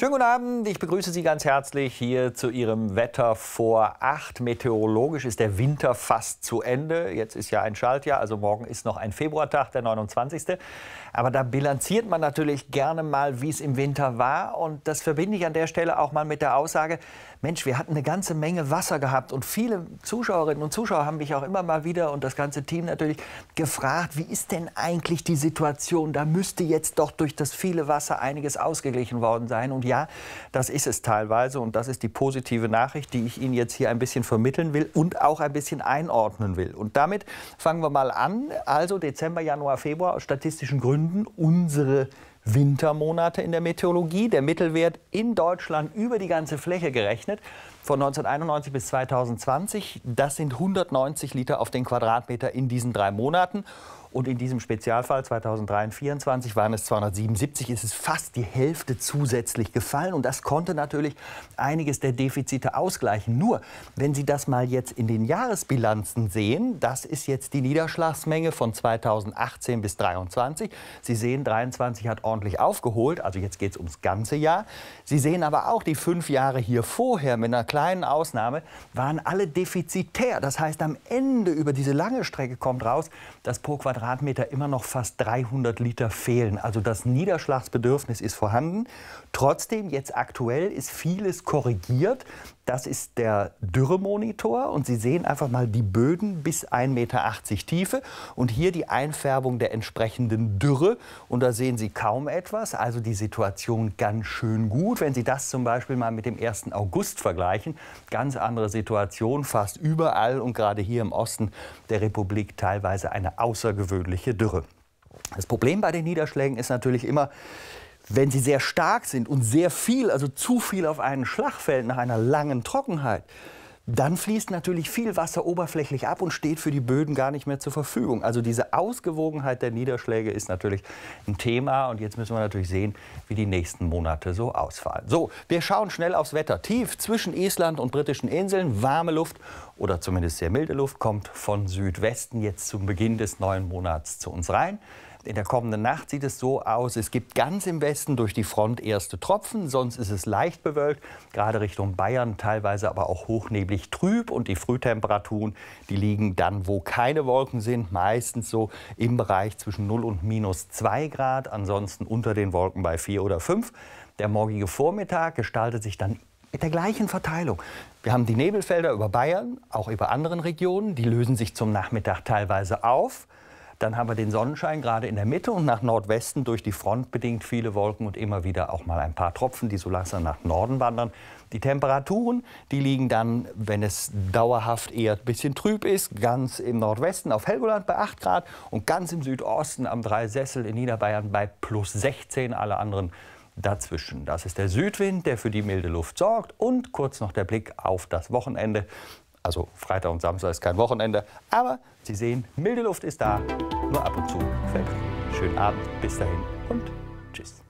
Schönen guten Abend, ich begrüße Sie ganz herzlich hier zu Ihrem Wetter vor acht. Meteorologisch ist der Winter fast zu Ende. Jetzt ist ja ein Schaltjahr, also morgen ist noch ein Februartag, der 29. Aber da bilanziert man natürlich gerne mal, wie es im Winter war. Und das verbinde ich an der Stelle auch mal mit der Aussage, Mensch, wir hatten eine ganze Menge Wasser gehabt. Und viele Zuschauerinnen und Zuschauer haben mich auch immer mal wieder und das ganze Team natürlich gefragt, wie ist denn eigentlich die Situation? Da müsste jetzt doch durch das viele Wasser einiges ausgeglichen worden sein. Und ja, das ist es teilweise und das ist die positive Nachricht, die ich Ihnen jetzt hier ein bisschen vermitteln will und auch ein bisschen einordnen will. Und damit fangen wir mal an. Also Dezember, Januar, Februar aus statistischen Gründen unsere Wintermonate in der Meteorologie. Der Mittelwert in Deutschland über die ganze Fläche gerechnet von 1991 bis 2020. Das sind 190 Liter auf den Quadratmeter in diesen drei Monaten. Und in diesem Spezialfall 2023-24 waren es 277, ist es fast die Hälfte zusätzlich gefallen. Und das konnte natürlich einiges der Defizite ausgleichen. Nur, wenn Sie das mal jetzt in den Jahresbilanzen sehen, das ist jetzt die Niederschlagsmenge von 2018 bis 2023. Sie sehen, 23 hat ordentlich aufgeholt, also jetzt geht es ums ganze Jahr. Sie sehen aber auch die fünf Jahre hier vorher mit einer kleinen Ausnahme, waren alle defizitär. Das heißt, am Ende über diese lange Strecke kommt raus, dass pro Quadratmeter immer noch fast 300 Liter fehlen. Also das Niederschlagsbedürfnis ist vorhanden. Trotzdem, jetzt aktuell ist vieles korrigiert. Das ist der Dürremonitor und Sie sehen einfach mal die Böden bis 1,80 Meter Tiefe und hier die Einfärbung der entsprechenden Dürre und da sehen Sie kaum etwas. Also die Situation ganz schön gut. Wenn Sie das zum Beispiel mal mit dem 1. August vergleichen, erreichen. Ganz andere Situation, fast überall und gerade hier im Osten der Republik teilweise eine außergewöhnliche Dürre. Das Problem bei den Niederschlägen ist natürlich immer, wenn sie sehr stark sind und sehr viel, also zu viel auf einen Schlag fällt nach einer langen Trockenheit, dann fließt natürlich viel Wasser oberflächlich ab und steht für die Böden gar nicht mehr zur Verfügung. Also diese Ausgewogenheit der Niederschläge ist natürlich ein Thema und jetzt müssen wir natürlich sehen, wie die nächsten Monate so ausfallen. So, wir schauen schnell aufs Wetter. Tief zwischen Island und britischen Inseln, warme Luft oder zumindest sehr milde Luft kommt von Südwesten jetzt zum Beginn des neuen Monats zu uns rein. In der kommenden Nacht sieht es so aus, es gibt ganz im Westen durch die Front erste Tropfen, sonst ist es leicht bewölkt, gerade Richtung Bayern, teilweise aber auch hochneblig trüb und die Frühtemperaturen, die liegen dann, wo keine Wolken sind, meistens so im Bereich zwischen 0 und minus 2 Grad, ansonsten unter den Wolken bei 4 oder 5. Der morgige Vormittag gestaltet sich dann mit der gleichen Verteilung. Wir haben die Nebelfelder über Bayern, auch über anderen Regionen. Die lösen sich zum Nachmittag teilweise auf. Dann haben wir den Sonnenschein gerade in der Mitte und nach Nordwesten durch die Front bedingt viele Wolken und immer wieder auch mal ein paar Tropfen, die so langsam nach Norden wandern. Die Temperaturen, die liegen dann, wenn es dauerhaft eher ein bisschen trüb ist, ganz im Nordwesten auf Helgoland bei 8 Grad und ganz im Südosten am Dreisessel in Niederbayern bei plus 16. Alle anderen dazwischen. Das ist der Südwind, der für die milde Luft sorgt und kurz noch der Blick auf das Wochenende. Also Freitag und Samstag ist kein Wochenende, aber Sie sehen, milde Luft ist da, nur ab und zu fällt. Schönen Abend, bis dahin und tschüss.